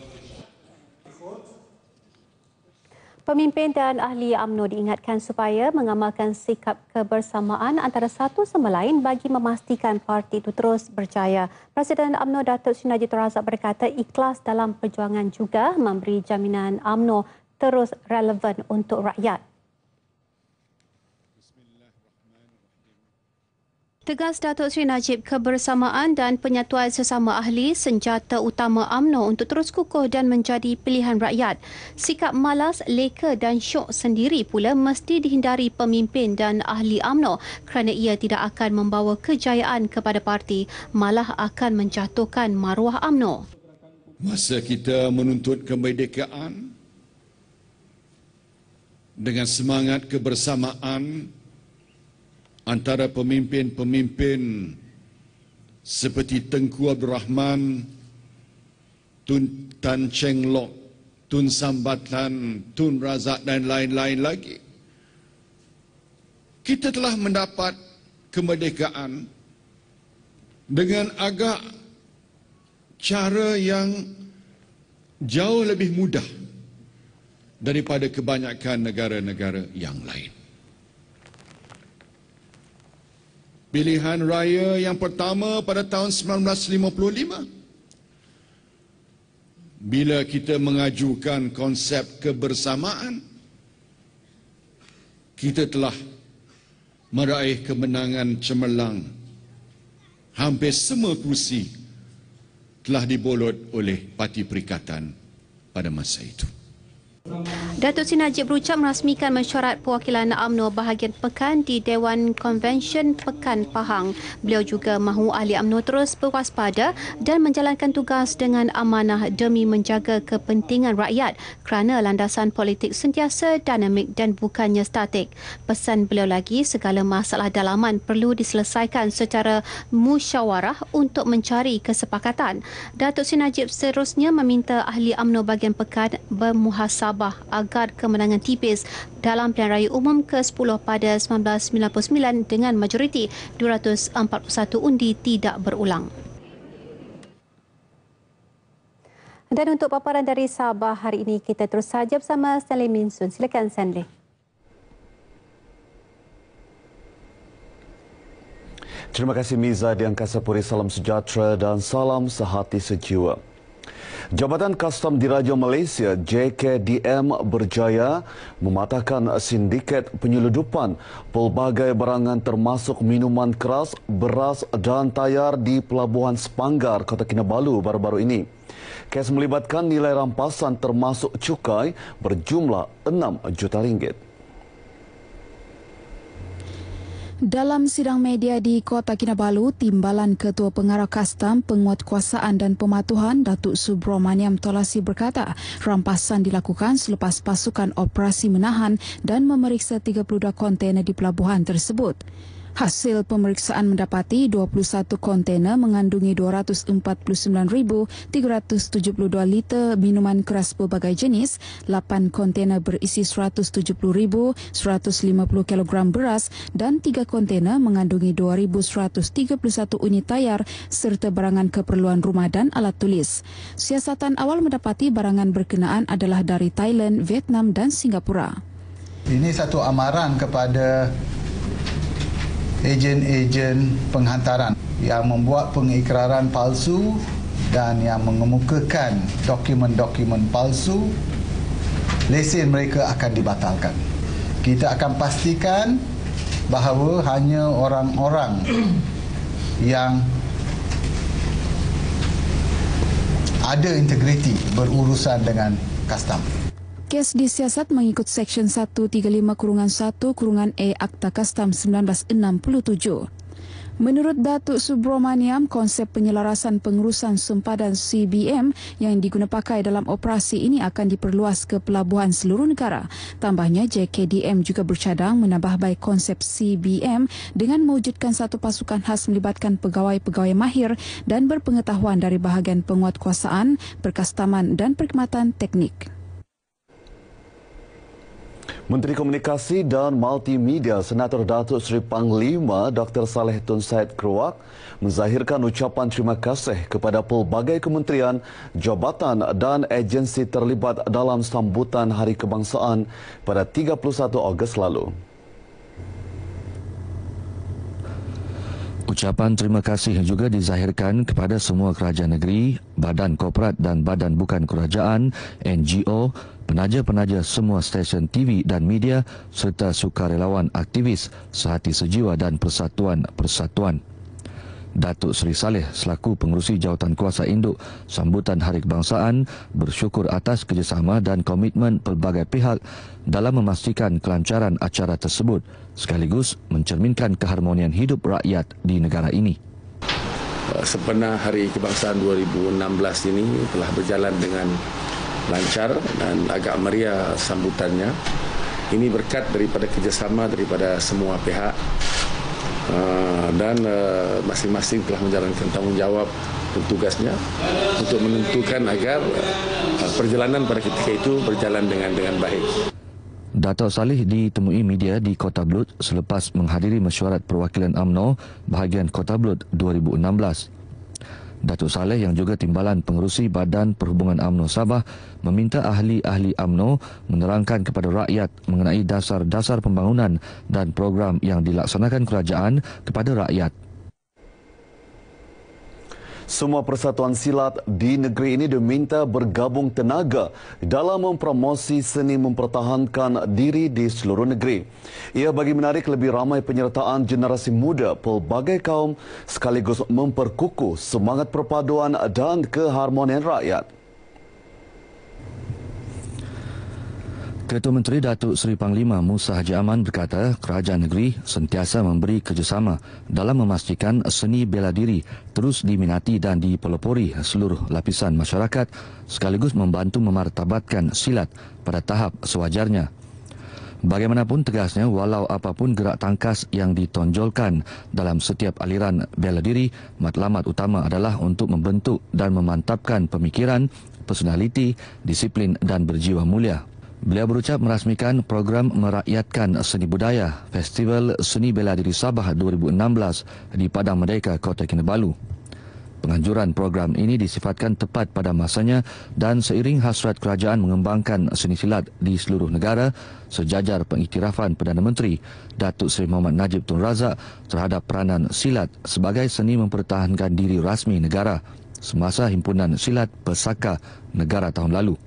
Pemimpin dan ahli AMNO diingatkan supaya mengamalkan sikap kebersamaan antara satu sama lain bagi memastikan parti itu terus berjaya. Presiden AMNO Datuk Sinaji Razak berkata ikhlas dalam perjuangan juga memberi jaminan AMNO terus relevan untuk rakyat. Tegas Datuk Seri Najib kebersamaan dan penyatuan sesama ahli senjata utama AMNO untuk terus kukuh dan menjadi pilihan rakyat. Sikap malas, leka dan syok sendiri pula mesti dihindari pemimpin dan ahli AMNO kerana ia tidak akan membawa kejayaan kepada parti, malah akan menjatuhkan maruah AMNO. Masa kita menuntut kemerdekaan dengan semangat kebersamaan antara pemimpin-pemimpin seperti Tengku Abdul Rahman, Tun Tan Cheng Lok, Tun Sambatan, Tun Razak dan lain-lain lagi. Kita telah mendapat kemerdekaan dengan agak cara yang jauh lebih mudah daripada kebanyakan negara-negara yang lain. pilihan raya yang pertama pada tahun 1955 bila kita mengajukan konsep kebersamaan kita telah meraih kemenangan cemerlang hampir semua kursi telah dibolot oleh parti perikatan pada masa itu Datuk Sin Najib berucap merasmikan mesyuarat perwakilan UMNO bahagian Pekan di Dewan Convention Pekan Pahang. Beliau juga mahu ahli UMNO terus berwaspada dan menjalankan tugas dengan amanah demi menjaga kepentingan rakyat kerana landasan politik sentiasa dinamik dan bukannya statik. Pesan beliau lagi, segala masalah dalaman perlu diselesaikan secara musyawarah untuk mencari kesepakatan. Datuk Sin Najib seterusnya meminta ahli UMNO bahagian Pekan bermuhasabah Sabah agar kemenangan tipis dalam pilihan raya umum ke-10 pada 1999 dengan majoriti 241 undi tidak berulang. Dan untuk paparan dari Sabah hari ini, kita terus saja bersama Stanley Minsun. Silakan Stanley. Terima kasih Miza di Angkasa Puri. Salam sejahtera dan salam sehati sejiwa. Jabatan Kustom Diraja Malaysia JKDM berjaya mematahkan sindiket penyeludupan pelbagai barangan termasuk minuman keras, beras dan tayar di Pelabuhan Sepanggar, Kota Kinabalu baru-baru ini. Kes melibatkan nilai rampasan termasuk cukai berjumlah 6 juta ringgit. Dalam sidang media di Kota Kinabalu, Timbalan Ketua Pengarah Kastam Penguatkuasaan dan Pematuhan Datuk Subramaniam Tolasi berkata, rampasan dilakukan selepas pasukan operasi menahan dan memeriksa 32 kontena di pelabuhan tersebut. Hasil pemeriksaan mendapati 21 kontainer mengandungi 249,372 liter minuman keras berbagai jenis, 8 kontainer berisi 170,150 kg beras dan 3 kontainer mengandungi 2,131 unit tayar serta barangan keperluan rumah dan alat tulis. Siasatan awal mendapati barangan berkenaan adalah dari Thailand, Vietnam dan Singapura. Ini satu amaran kepada ejen-ejen penghantaran yang membuat pengikraran palsu dan yang mengemukakan dokumen-dokumen palsu lesen mereka akan dibatalkan. Kita akan pastikan bahawa hanya orang-orang yang ada integriti berurusan dengan customer kes disiasat mengikut Seksyen 135 Kurungan 1 Kurungan E Akta Kastam 1967. Menurut Datuk Subromaniam, konsep penyelarasan pengurusan sempadan CBM yang pakai dalam operasi ini akan diperluas ke pelabuhan seluruh negara. Tambahnya, JKDM juga bercadang menambah baik konsep CBM dengan mewujudkan satu pasukan khas melibatkan pegawai-pegawai mahir dan berpengetahuan dari bahagian penguatkuasaan, perkastaman dan perkhidmatan teknik. Menteri Komunikasi dan Multimedia Senator Datuk Seri Panglima Dr. Saleh Tun Said Keruak menzahirkan ucapan terima kasih kepada pelbagai kementerian, jabatan dan agensi terlibat dalam sambutan Hari Kebangsaan pada 31 Ogos lalu. Ucapan terima kasih juga dizahirkan kepada semua kerajaan negeri, badan korporat dan badan bukan kerajaan, NGO, penaja-penaja semua stesen TV dan media serta sukarelawan aktivis sehati sejiwa dan persatuan-persatuan. Datuk Seri Saleh selaku pengurusi jawatan kuasa induk sambutan Hari Kebangsaan bersyukur atas kerjasama dan komitmen pelbagai pihak dalam memastikan kelancaran acara tersebut sekaligus mencerminkan keharmonian hidup rakyat di negara ini. Eh, Sempena Hari Kebangsaan 2016 ini telah berjalan dengan lancar dan agak meriah sambutannya. Ini berkat daripada kerjasama daripada semua pihak eh, dan eh, masing-masing telah menjalankan tanggungjawab dan tugasnya untuk menentukan agar perjalanan pada ketika itu berjalan dengan dengan baik. Datuk Salih ditemui media di Kota Blut selepas menghadiri mesyuarat perwakilan AMNO bahagian Kota Blut 2016. Datuk Salih yang juga timbalan pengerusi Badan Perhubungan AMNO Sabah meminta ahli-ahli AMNO menerangkan kepada rakyat mengenai dasar-dasar pembangunan dan program yang dilaksanakan kerajaan kepada rakyat. Semua persatuan silat di negeri ini diminta bergabung tenaga dalam mempromosi seni mempertahankan diri di seluruh negeri. Ia bagi menarik lebih ramai penyertaan generasi muda pelbagai kaum sekaligus memperkukuh semangat perpaduan dan keharmonian rakyat. Ketua Menteri Datuk Seri Panglima Musa Haji Aman berkata kerajaan negeri sentiasa memberi kerjasama dalam memastikan seni bela diri terus diminati dan dipelopori seluruh lapisan masyarakat sekaligus membantu memartabatkan silat pada tahap sewajarnya. Bagaimanapun tegasnya, walau apapun gerak tangkas yang ditonjolkan dalam setiap aliran bela diri, matlamat utama adalah untuk membentuk dan memantapkan pemikiran, personaliti, disiplin dan berjiwa mulia. Beliau berucap merasmikan program merakyatkan seni budaya Festival Seni Bela Diri Sabah 2016 di Padang Merdeka, Kota Kinabalu. Penganjuran program ini disifatkan tepat pada masanya dan seiring hasrat kerajaan mengembangkan seni silat di seluruh negara sejajar pengiktirafan Perdana Menteri Datuk Seri Muhammad Najib Tun Razak terhadap peranan silat sebagai seni mempertahankan diri rasmi negara semasa himpunan silat bersaka negara tahun lalu.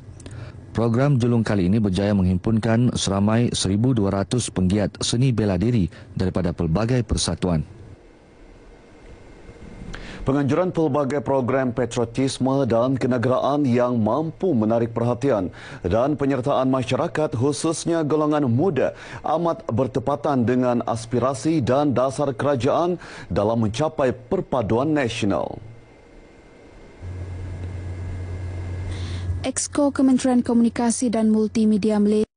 Program julung kali ini berjaya menghimpunkan seramai 1,200 penggiat seni bela diri daripada pelbagai persatuan. Penganjuran pelbagai program patriotisme dan kenegaraan yang mampu menarik perhatian dan penyertaan masyarakat khususnya golongan muda amat bertepatan dengan aspirasi dan dasar kerajaan dalam mencapai perpaduan nasional. Exco Kementerian Komunikasi dan Multimedia Malaysia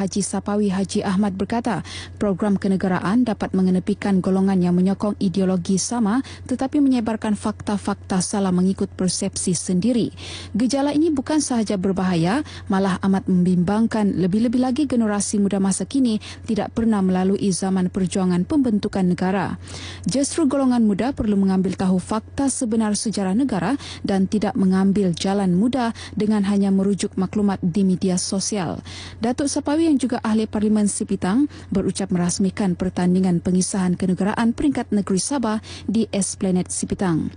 Haji Sapawi Haji Ahmad berkata, program kenegaraan dapat mengenepikan golongan yang menyokong ideologi sama tetapi menyebarkan fakta-fakta salah mengikut persepsi sendiri. Gejala ini bukan sahaja berbahaya, malah amat membimbangkan lebih-lebih lagi generasi muda masa kini tidak pernah melalui zaman perjuangan pembentukan negara. Justru golongan muda perlu mengambil tahu fakta sebenar sejarah negara dan tidak mengambil jalan mudah dengan hanya merujuk maklumat di media sosial. Datuk Sapawi yang juga ahli Parlimen Sipitang berucap merasmikan pertandingan pengisahan kenegaraan peringkat negeri Sabah di Esplanade Sipitang.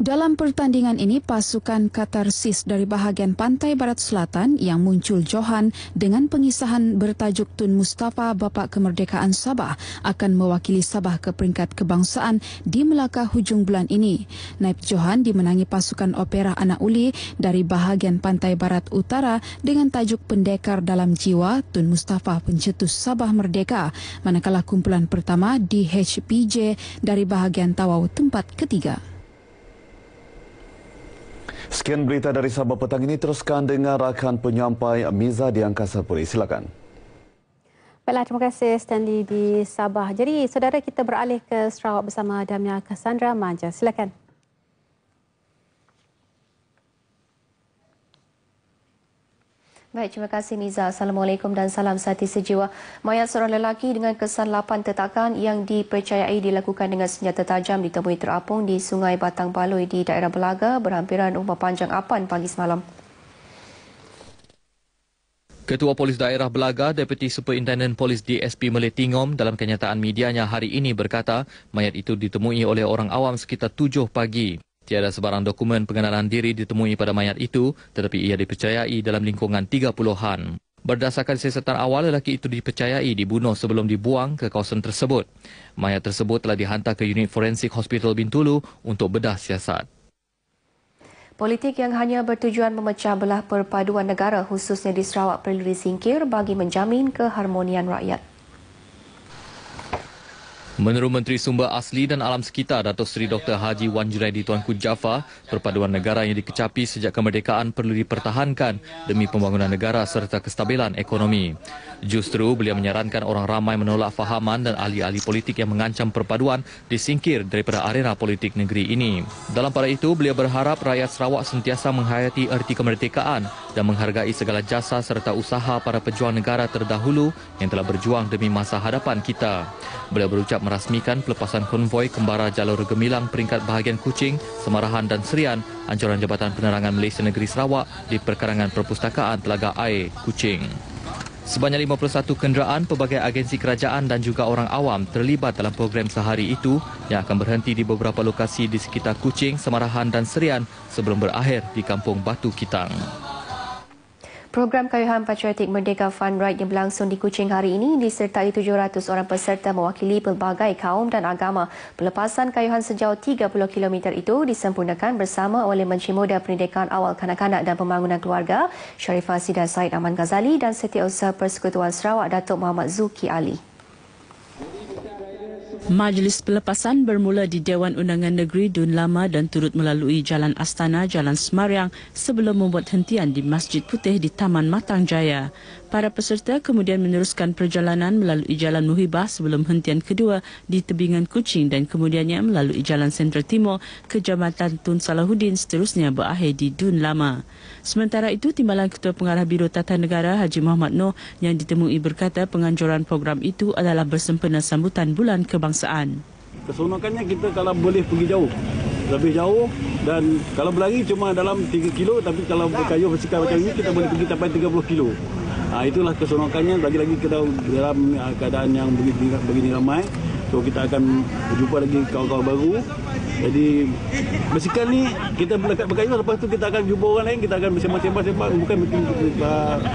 Dalam pertandingan ini, pasukan Katarsis dari bahagian pantai barat selatan yang muncul Johan dengan pengisahan bertajuk Tun Mustafa Bapak Kemerdekaan Sabah akan mewakili Sabah ke peringkat kebangsaan di Melaka hujung bulan ini. Naib Johan dimenangi pasukan opera Anak Uli dari bahagian pantai barat utara dengan tajuk pendekar dalam jiwa Tun Mustafa Pencetus Sabah Merdeka, manakala kumpulan pertama di HPJ dari bahagian Tawau tempat ketiga. Sekian berita dari Sabah petang ini teruskan dengan rakan penyampai Miza di Angkasa Puri. Silakan. Baiklah, terima kasih Stanley di Sabah. Jadi, saudara kita beralih ke Sarawak bersama Damia Cassandra Manja. Silakan. Baik, terima kasih Niza. Assalamualaikum dan salam sehati sejiwa. Mayat seorang lelaki dengan kesan lapan tetakan yang dipercayai dilakukan dengan senjata tajam ditemui terapung di Sungai Batang Baloi di daerah Belaga berhampiran rumah panjang Apan pagi semalam. Ketua Polis Daerah Belaga, Deputy Superintendent Polis DSP Melih Tingom dalam kenyataan medianya hari ini berkata mayat itu ditemui oleh orang awam sekitar 7 pagi. Tiada sebarang dokumen pengenalan diri ditemui pada mayat itu tetapi ia dipercayai dalam lingkungan 30-an. Berdasarkan siasatan awal, lelaki itu dipercayai dibunuh sebelum dibuang ke kawasan tersebut. Mayat tersebut telah dihantar ke unit forensik Hospital Bintulu untuk bedah siasat. Politik yang hanya bertujuan memecah belah perpaduan negara khususnya di Sarawak perlu disingkir bagi menjamin keharmonian rakyat. Menurut Menteri Sumber Asli dan Alam Sekitar Datuk Seri Dr. Haji Wan Juraidi Tuanku Jaffa, perpaduan negara yang dikecapi sejak kemerdekaan perlu dipertahankan demi pembangunan negara serta kestabilan ekonomi. Justru beliau menyarankan orang ramai menolak fahaman dan ahli-ahli politik yang mengancam perpaduan disingkir daripada arena politik negeri ini. Dalam pada itu, beliau berharap rakyat Sarawak sentiasa menghayati erti kemerdekaan dan menghargai segala jasa serta usaha para pejuang negara terdahulu yang telah berjuang demi masa hadapan kita. Beliau berucap merasmikan pelepasan konvoi kembara jalur Gemilang peringkat bahagian Kuching, Semarahan dan Serian, anjuran Jabatan Penerangan Malaysia Negeri Sarawak di perkarangan Perpustakaan Telaga Air, Kuching. Sebanyak 51 kenderaan pelbagai agensi kerajaan dan juga orang awam terlibat dalam program sehari itu yang akan berhenti di beberapa lokasi di sekitar Kuching, Semarahan dan Serian sebelum berakhir di Kampung Batu Kitang. Program Kayuhan Patriotik Merdeka Fun Ride yang berlangsung di Kuching hari ini disertai 700 orang peserta mewakili pelbagai kaum dan agama. Pelepasan kayuhan sejauh 30 km itu disempurnakan bersama oleh Menteri Muda Pendidikan Awal Kanak-Kanak dan Pembangunan Keluarga Syarifah Sida Said Aman Ghazali dan Setiausaha Persekutuan Sarawak Datuk Muhammad Zuki Ali. Majlis pelepasan bermula di Dewan Undangan Negeri Dun Lama dan turut melalui Jalan Astana, Jalan Semarang sebelum membuat hentian di Masjid Putih di Taman Matang Jaya. Para peserta kemudian meneruskan perjalanan melalui Jalan Muhibah sebelum hentian kedua di Tebingan Kucing dan kemudiannya melalui Jalan Sentral Timur ke Jamatan Tun Salahuddin seterusnya berakhir di Dun Lama. Sementara itu, Timbalan Ketua Pengarah Biro Tata Negara Haji Muhammad Noh yang ditemui berkata penganjuran program itu adalah bersempena sambutan Bulan Kebangsaan. Keseronokannya kita kalau boleh pergi jauh lebih jauh dan kalau berlari cuma dalam 3 kilo tapi kalau berkayuh bersikap macam ini kita boleh pergi sampai 30 kilo. Uh, itulah keseronokannya lagi-lagi kita dalam ah, keadaan yang begini, begini ramai. So kita akan berjumpa lagi kawan-kawan baru. Jadi basikal ni kita berlekat berkayuh lepas tu kita akan jumpa orang lain kita akan bersembang-sembang sembang bukan mungkin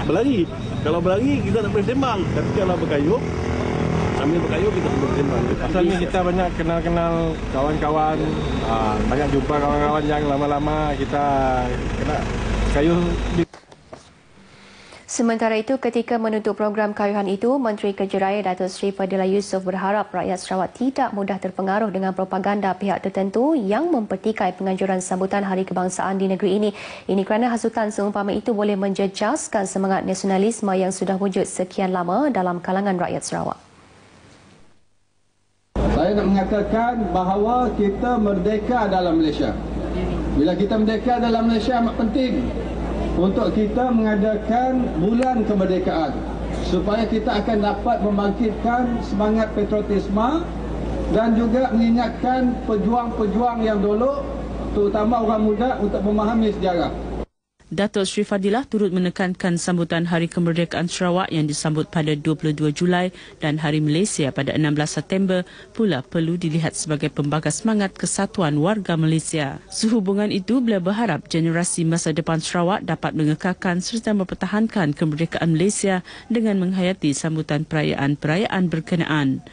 berlari. Kalau berlari kita tak boleh sembang tapi kalau berkayu, sambil berkayuh kita boleh bersembang. Pasal ni kita banyak kenal-kenal kawan-kawan ah, banyak jumpa kawan-kawan yang lama-lama kita kena kayu. Sementara itu, ketika menutup program kayuhan itu, Menteri Kerja Raya Datuk Seri Fadila Yusof berharap rakyat Sarawak tidak mudah terpengaruh dengan propaganda pihak tertentu yang mempertikai penganjuran sambutan Hari Kebangsaan di negeri ini. Ini kerana hasutan seumpama itu boleh menjejaskan semangat nasionalisme yang sudah wujud sekian lama dalam kalangan rakyat Sarawak. Saya nak mengatakan bahawa kita merdeka dalam Malaysia. Bila kita merdeka dalam Malaysia amat penting untuk kita mengadakan bulan kemerdekaan supaya kita akan dapat membangkitkan semangat patriotisme dan juga mengingatkan pejuang-pejuang yang dulu terutama orang muda untuk memahami sejarah. Dato' Sri Fadilah turut menekankan sambutan Hari Kemerdekaan Sarawak yang disambut pada 22 Julai dan Hari Malaysia pada 16 September pula perlu dilihat sebagai pembagas semangat kesatuan warga Malaysia. Sehubungan itu, beliau berharap generasi masa depan Sarawak dapat mengekalkan serta mempertahankan kemerdekaan Malaysia dengan menghayati sambutan perayaan-perayaan berkenaan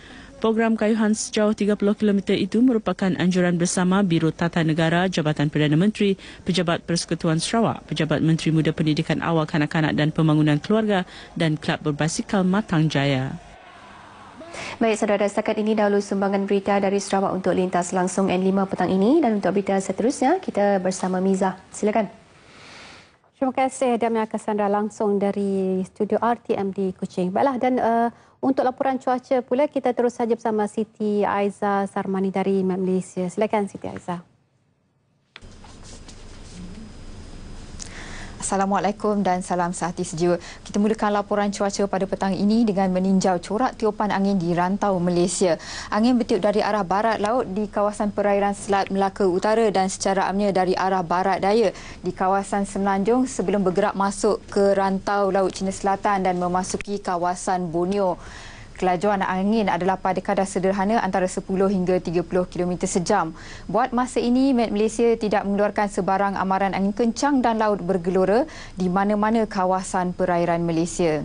program kayuhan sejauh 30km itu merupakan anjuran bersama Biro Tata Negara, Jabatan Perdana Menteri, Pejabat Persekutuan Sarawak, Pejabat Menteri Muda Pendidikan Awal Kanak-Kanak dan Pembangunan Keluarga dan Kelab Berbasikal Matang Jaya. Baik saudara, setakat ini dahulu sumbangan berita dari Sarawak untuk lintas langsung N5 petang ini dan untuk berita seterusnya kita bersama Miza. Silakan. Terima kasih Damia Cassandra langsung dari studio RTM di Kuching. Baiklah dan uh, untuk laporan cuaca pula, kita terus saja bersama Siti Aiza Sarmani dari Malaysia. Silakan Siti Aiza. Assalamualaikum dan salam sehati sejiwa. Kita mulakan laporan cuaca pada petang ini dengan meninjau corak tiupan angin di rantau Malaysia. Angin bertiup dari arah barat laut di kawasan perairan Selat Melaka Utara dan secara amnya dari arah barat daya di kawasan Semenanjung sebelum bergerak masuk ke rantau Laut Cina Selatan dan memasuki kawasan Borneo. Kelajuan angin adalah pada kadar sederhana antara 10 hingga 30 km sejam. Buat masa ini, Met Malaysia tidak mengeluarkan sebarang amaran angin kencang dan laut bergelora di mana-mana kawasan perairan Malaysia.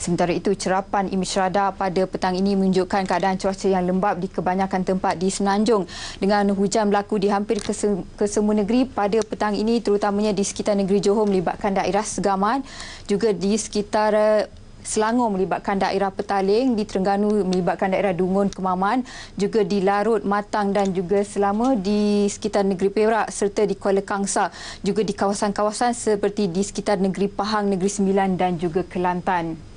Sementara itu, cerapan imej radar pada petang ini menunjukkan keadaan cuaca yang lembap di kebanyakan tempat di Senanjung dengan hujan berlaku di hampir kesemua negeri pada petang ini terutamanya di sekitar negeri Johor melibatkan daerah Segaman juga di sekitar eh, Selangor melibatkan daerah Petaling, di Terengganu melibatkan daerah Dungun, Kemaman, juga di Larut, Matang dan juga Selama di sekitar negeri Perak serta di Kuala Kangsar, juga di kawasan-kawasan seperti di sekitar negeri Pahang, Negeri Sembilan dan juga Kelantan.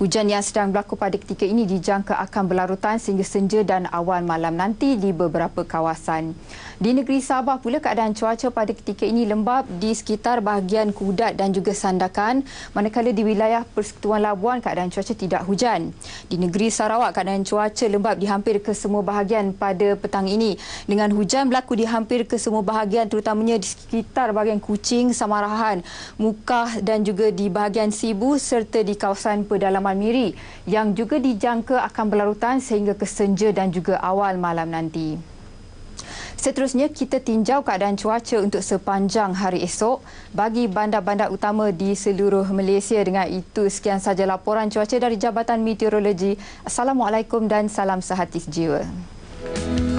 Hujan yang sedang berlaku pada ketika ini dijangka akan berlarutan sehingga senja dan awan malam nanti di beberapa kawasan. Di negeri Sabah pula keadaan cuaca pada ketika ini lembap di sekitar bahagian Kudat dan juga Sandakan manakala di wilayah Persekutuan Labuan keadaan cuaca tidak hujan. Di negeri Sarawak keadaan cuaca lembap di hampir ke semua bahagian pada petang ini dengan hujan berlaku di hampir ke semua bahagian terutamanya di sekitar bahagian Kuching, Samarahan, Mukah dan juga di bahagian Sibu serta di kawasan pedalaman Miri yang juga dijangka akan berlarutan sehingga ke senja dan juga awal malam nanti. Seterusnya, kita tinjau keadaan cuaca untuk sepanjang hari esok bagi bandar-bandar utama di seluruh Malaysia. Dengan itu, sekian sahaja laporan cuaca dari Jabatan Meteorologi. Assalamualaikum dan salam sehati jiwa. Thank you.